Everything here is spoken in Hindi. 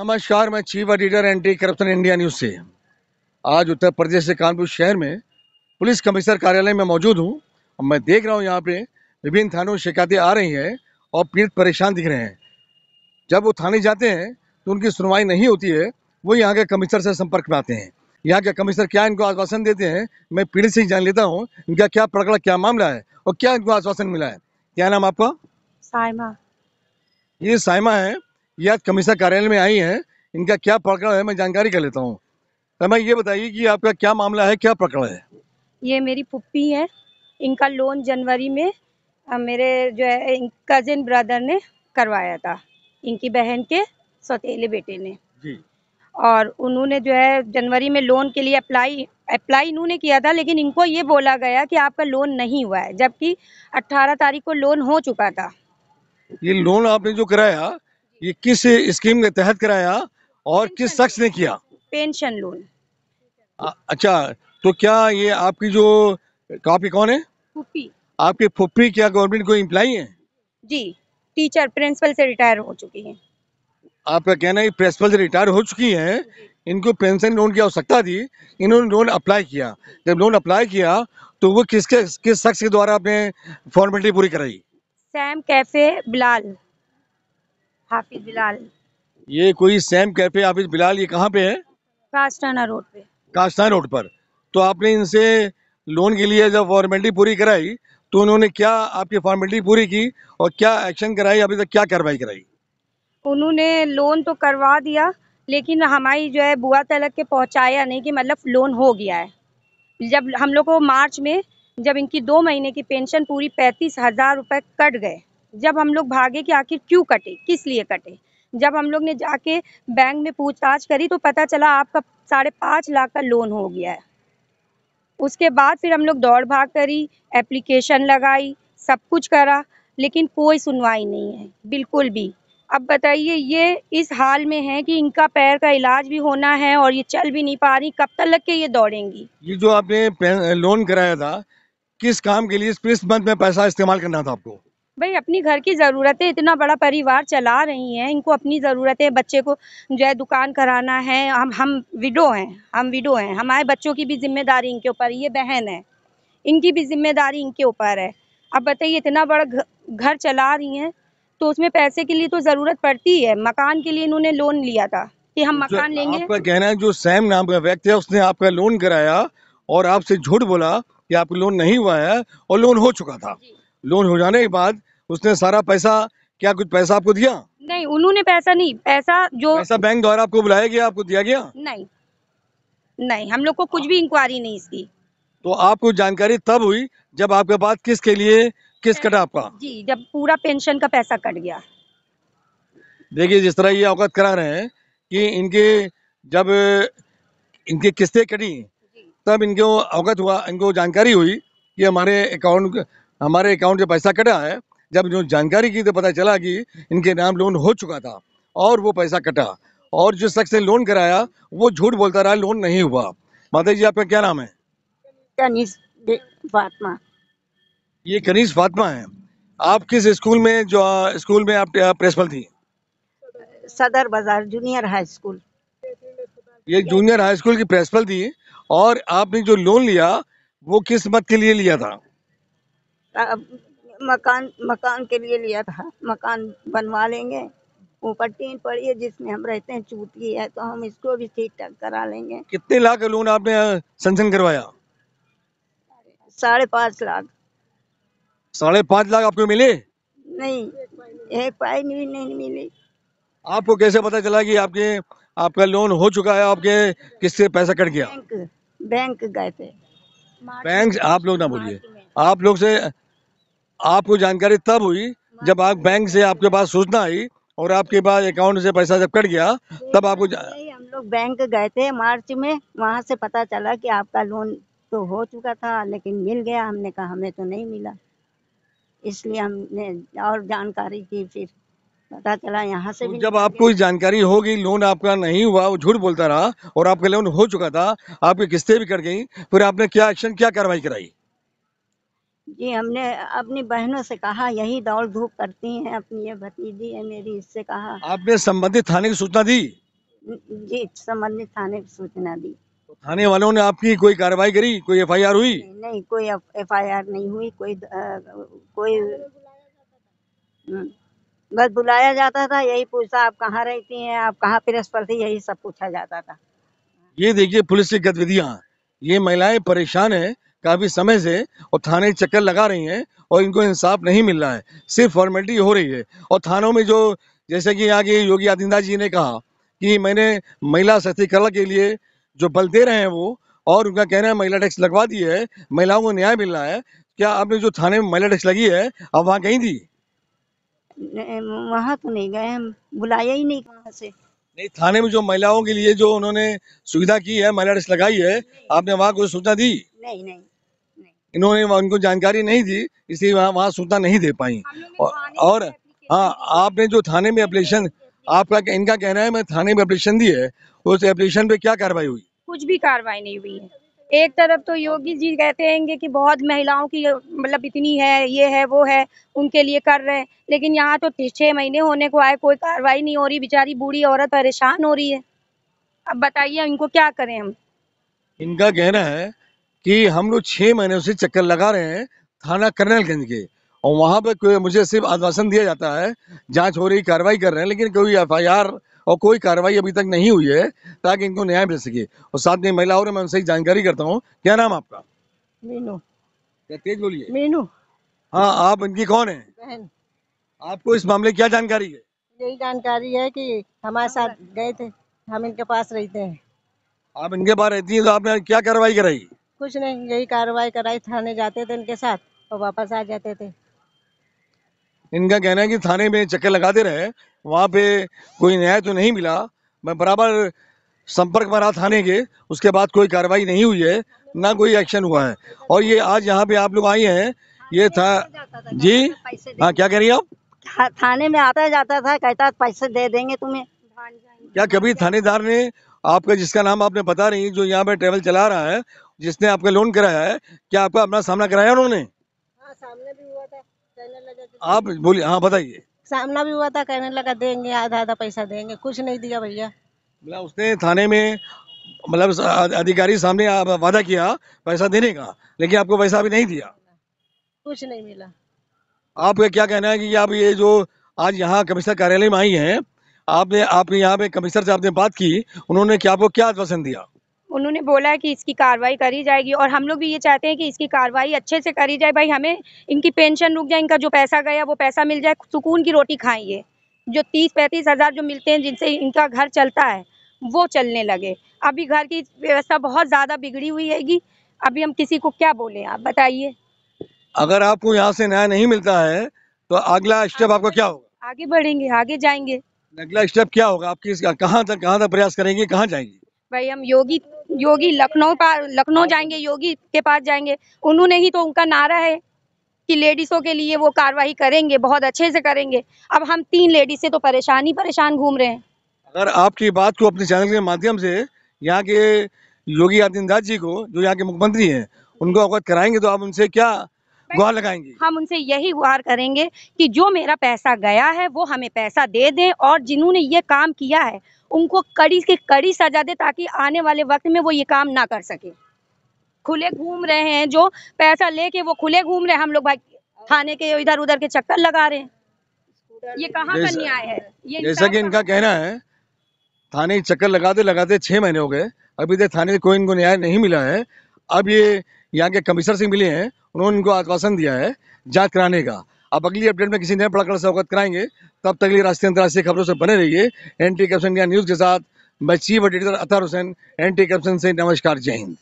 नमस्कार मैं chief editor anti corruption India news से आज उत्तर प्रदेश के कानपुर शहर में पुलिस कमिश्नर कार्यालय में मौजूद हूँ और मैं देख रहा हूँ यहाँ पे विभिन्न थानों में शिकायतें आ रही हैं और पीड़ित परेशान दिख रहे हैं जब वो थाने जाते हैं तो उनकी सुनवाई नहीं होती है वो यहाँ के कमिश्नर से संपर्क में आते हैं यहाँ के कमिश्नर क्या इनको आश्वासन देते हैं मैं पीड़ित से ही जान लेता हूँ इनका क्या प्रकरण क्या मामला है और क्या इनको आश्वासन मिला है क्या नाम आपका साइमा ये साइमा है ये कमिश्नर कार्यालय में आई हैं इनका क्या प्रकरण है मैं जानकारी कर लेता हूँ तो मैं ये बताइए कि आपका क्या मामला है क्या प्रकरण है ये मेरी पुप्पी है इनका लोन जनवरी में मेरे जो है कजिन ब्रदर ने करवाया था इनकी बहन के सौतेले बेटे ने जी और उन्होंने जो है जनवरी में लोन के लिए अप्लाई अप्लाई इन्होंने किया था लेकिन इनको ये बोला गया कि आपका लोन नहीं हुआ है जबकि 18 तारीख को लोन हो चुका था ये लोन आपने जो कराया ये किस स्कीम के तहत कराया और किस शख्स ने किया पेंशन लोन अच्छा तो क्या ये आपकी जो काफी कौन है फुपी। आपके फुप्पी क्या गवर्नमेंट को इम्प्लाई है जी टीचर प्रिंसिपल से रिटायर हो चुकी हैं। आपका कहना है प्रिंसिपल से रिटायर हो चुकी है इनको पेंशन लोन की आवश्यकता थी इन्होंने लोन अप्लाई किया जब लोन अप्लाई किया तो वो किसके किस शख्स के द्वारा अपने फॉर्मेलिटी पूरी कराई सैम कैफे बिलाल हाफिज बिलाल ये कोई सैम कैफे हाफिज बिलाल ये कहाँ पे है कास्टाना रोड पे कास्टाना रोड पर तो आपने इनसे लोन के लिए जब फॉर्मेलिटी पूरी कराई तो उन्होंने क्या आपकी फॉर्मेलिटी पूरी की और क्या एक्शन कराई अभी तक क्या कार्रवाई कराई उन्होंने लोन तो करवा दिया लेकिन हमारी जो है बुआ तलक के पहुंचाया नहीं कि मतलब लोन हो गया है जब हम लोग को मार्च में जब इनकी दो महीने की पेंशन पूरी पैंतीस हज़ार रुपये कट गए जब हम लोग भागे कि आखिर क्यों कटे किस लिए कटे जब हम लोग ने जाके बैंक में पूछताछ करी तो पता चला आपका साढ़े पाँच लाख का लोन हो गया है उसके बाद फिर हम लोग दौड़ भाग करी एप्लीकेशन लगाई सब कुछ करा लेकिन कोई सुनवाई नहीं है बिल्कुल भी अब बताइए ये इस हाल में है कि इनका पैर का इलाज भी होना है और ये चल भी नहीं पा रही कब तक लग के ये दौड़ेंगी ये जो आपने लोन कराया था किस काम के लिए किस मंथ में पैसा इस्तेमाल करना था आपको भाई अपनी घर की ज़रूरतें इतना बड़ा परिवार चला रही हैं इनको अपनी ज़रूरतें बच्चे को जो है दुकान कराना है हम हम विडो हैं हम विडो हैं हमारे बच्चों की भी जिम्मेदारी इनके ऊपर ये बहन है इनकी भी जिम्मेदारी इनके ऊपर है अब बताइए इतना बड़ा घर चला रही हैं तो उसमें पैसे के लिए तो ज़रूरत पड़ती है मकान के लिए इन्होंने लोन लिया था कि हम मकान लेंगे आपका कहना है जो सैम नाम का व्यक्ति है उसने आपका लोन कराया और आपसे झूठ बोला कि आपका लोन नहीं हुआ है और लोन हो चुका था लोन हो जाने के बाद उसने सारा पैसा क्या कुछ पैसा आपको दिया नहीं उन्होंने पैसा नहीं पैसा जो पैसा बैंक द्वारा आपको बुलाया गया आपको दिया गया नहीं नहीं हम लोग को कुछ भी इंक्वायरी नहीं इसकी तो आपको जानकारी तब हुई जब आपके पास किसके लिए किस कटा आपका जी जब पूरा पेंशन का पैसा कट गया देखिए जिस तरह ये अवगत करा रहे हैं कि इनके जब इनकी किस्तें कटी तब इनको अवगत हुआ इनको जानकारी हुई कि हमारे अकाउंट हमारे अकाउंट से पैसा कटा है जब जो जानकारी की तो पता चला कि इनके नाम लोन हो चुका था और वो पैसा कटा और जो शख्स ने लोन कराया वो झूठ बोलता रहा लोन नहीं हुआ माता जी आपका क्या नाम है ये कनीस फातमा है आप किस स्कूल में जो स्कूल में आप प्रिंसिपल थी Sadar Bazaar junior high school ये जूनियर हाई स्कूल की प्रिंसिपल थी और आपने जो लोन लिया वो किस मत के लिए लिया था मकान मकान के लिए लिया था मकान बनवा लेंगे ऊपर टीन पड़ी है जिसमें हम रहते हैं चूती है तो हम इसको भी ठीक ठाक करा लेंगे कितने लाख का लोन आपने सेंशन करवाया साढ़े पाँच लाख साढ़े पाँच लाख आपको मिले नहीं एक पाई नहीं, नहीं मिली आपको कैसे पता चला कि आपके आपका लोन हो चुका है आपके किससे पैसा कट गया बैंक गए थे बैंक आप लोग ना बोलिए आप लोग से आपको जानकारी तब हुई जब आप बैंक से आपके पास सूचना आई और आपके पास अकाउंट से पैसा जब कट गया तब आपको हम लोग बैंक गए थे मार्च में वहाँ से पता चला कि आपका लोन तो हो चुका था लेकिन मिल गया हमने कहा हमें तो नहीं मिला इसलिए हमने और जानकारी की फिर पता चला यहाँ से तो भी जब आपको जानकारी होगी लोन आपका नहीं हुआ वो झूठ बोलता रहा और आपका लोन हो चुका था आपकी किस्तें भी कट गई फिर आपने क्या एक्शन क्या कार्रवाई कराई जी हमने अपनी बहनों से कहा यही दौड़ धूप करती हैं अपनी ये भतीजी है मेरी इससे कहा आपने संबंधित थाने की सूचना दी जी संबंधित थाने की सूचना दी तो थाने वालों ने आपकी कोई कार्रवाई करी कोई एफआईआर हुई नहीं कोई एफआईआर नहीं हुई कोई आ, कोई बस बुलाया जाता था यही पूछा आप कहाँ रहती हैं आप कहाँ प्रेस पर थी यही सब पूछा जाता था ये देखिए पुलिस की गतिविधियाँ ये महिलाएं परेशान है काफ़ी समय से और थाने चक्कर लगा रही हैं और इनको इंसाफ नहीं मिल रहा है सिर्फ फॉर्मेलिटी हो रही है और थानों में जो जैसे कि यहाँ के योगी आदित्यनाथ जी ने कहा कि मैंने महिला सशक्तिकरण के लिए जो बल दे रहे हैं वो और उनका कहना है महिला टैक्स लगवा दी है महिलाओं को न्याय मिल रहा है क्या आपने जो थाने में महिला टैक्स लगी है अब वहाँ गई थी वहाँ तो नहीं गए बुलाया ही नहीं कहा से नहीं थाने में जो महिलाओं के लिए जो उन्होंने सुविधा की है महिला टैक्स लगाई है आपने वहाँ कोई सूचना दी नहीं नहीं इन्होंने उनको जानकारी नहीं दी इसलिए वहाँ वहाँ सूचना नहीं दे पाई और हाँ आपने जो थाने में अप्लीकेशन आपका इनका कहना है मैं थाने में अप्लीकेशन दी है उस एप्लीकेशन पे क्या कार्रवाई हुई कुछ भी कार्रवाई नहीं हुई है एक तरफ तो योगी जी कहते हैं कि बहुत महिलाओं की मतलब इतनी है ये है वो है उनके लिए कर रहे हैं लेकिन यहाँ तो छः महीने होने को आए कोई कार्रवाई नहीं हो रही बेचारी बूढ़ी औरत परेशान हो रही है अब बताइए इनको क्या करें हम इनका कहना है कि हम लोग छः महीने से चक्कर लगा रहे हैं थाना कर्नलगंज के और वहाँ पर मुझे सिर्फ आश्वासन दिया जाता है जांच हो रही कार्रवाई कर रहे हैं लेकिन कोई एफ और कोई कार्रवाई अभी तक नहीं हुई है ताकि इनको न्याय मिल सके और साथ में महिला और मैं उनसे जानकारी करता हूँ क्या नाम आपका मीनू तेज बोलिए मीनू हाँ आप इनकी कौन है बहन आपको इस मामले क्या जानकारी है यही जानकारी है कि हमारे साथ गए थे हम इनके पास रहते हैं आप इनके पास रहती हैं तो आपने क्या कार्रवाई कराई कुछ नहीं यही कार्रवाई कराई थाने जाते थे इनके साथ और वापस आ जाते थे इनका कहना है कि थाने में चक्कर लगाते रहे वहाँ पे कोई न्याय तो नहीं मिला मैं बराबर संपर्क में रहा थाने के उसके बाद कोई कार्रवाई नहीं हुई है ना कोई एक्शन हुआ है और ये आज यहाँ पे आप लोग आए हैं ये था जी हाँ क्या कह रही आप थाने में आता जाता था कहता पैसे दे देंगे तुम्हें क्या कभी थानेदार ने आपका जिसका नाम आपने बता रही जो यहाँ पे ट्रेवल चला रहा है जिसने आपका लोन कराया है क्या आपका अपना सामना कराया उन्होंने हाँ, आप बोलिए हाँ बताइए सामना भी हुआ था कहने लगा देंगे आधा आधा पैसा देंगे कुछ नहीं दिया भैया मतलब उसने थाने में मतलब अधिकारी सामने वादा किया पैसा देने का लेकिन आपको पैसा अभी नहीं दिया कुछ नहीं मिला आपका क्या कहना है कि आप ये जो आज यहाँ कमिश्नर कार्यालय में आई हैं आपने आपने यहाँ पे कमिश्नर से आपने बात की उन्होंने क्या आपको क्या आश्वासन दिया उन्होंने बोला है कि इसकी कार्रवाई करी जाएगी और हम लोग भी ये चाहते हैं कि इसकी कार्रवाई अच्छे से करी जाए भाई हमें इनकी पेंशन रुक जाए इनका जो पैसा गया वो पैसा मिल जाए सुकून की रोटी खाएं ये जो तीस पैंतीस हज़ार जो मिलते हैं जिनसे इनका घर चलता है वो चलने लगे अभी घर की व्यवस्था बहुत ज़्यादा बिगड़ी हुई हैगी अभी हम किसी को क्या बोले आप बताइए अगर आपको यहाँ से न्याय नहीं मिलता है तो अगला स्टेप आपका क्या होगा आगे बढ़ेंगे आगे जाएंगे अगला स्टेप क्या होगा आप किस कहाँ तक कहाँ तक प्रयास करेंगे कहाँ जाएंगे भाई हम योगी योगी लखनऊ लखनऊ हाँ, जाएंगे तो- योगी के पास जाएंगे उन्होंने ही तो उनका नारा है कि लेडीज़ों के लिए वो कार्रवाई करेंगे बहुत अच्छे से करेंगे अब हम तीन लेडीज से तो परेशान ही परेशान घूम रहे हैं अगर आपकी बात को अपने चैनल के माध्यम से यहाँ के योगी आदित्यनाथ जी को जो यहाँ के मुख्यमंत्री हैं उनको अवगत कराएंगे तो आप उनसे क्या गुहार लगाएंगे हम उनसे यही गुहार करेंगे कि जो मेरा पैसा गया है वो हमें पैसा दे दें और जिन्होंने ये काम किया है उनको कड़ी से कड़ी सजा दे ताकि आने वाले वक्त में वो ये काम ना कर सके खुले घूम रहे हैं जो पैसा लेके वो खुले घूम रहे हैं हम लोग भाई थाने के इधर उधर के चक्कर लगा रहे हैं ये कहाँ का न्याय है ये जैसा की इनका कहना है थाने चक्कर लगाते लगाते छह महीने हो गए अभी तक थाने कोई इनको न्याय नहीं मिला है अब ये यहाँ के कमिश्नर से मिले हैं उन्होंने उनको आश्वासन दिया है जांच कराने का अब अगली अपडेट में किसी नए प्रकरण से अवगत कराएंगे तब तक लिए राष्ट्रीय अंतर्राष्ट्रीय खबरों से बने रहिए anti corruption India news के साथ मैं chief editor Atar Hussain anti corruption से नमस्कार जय हिंद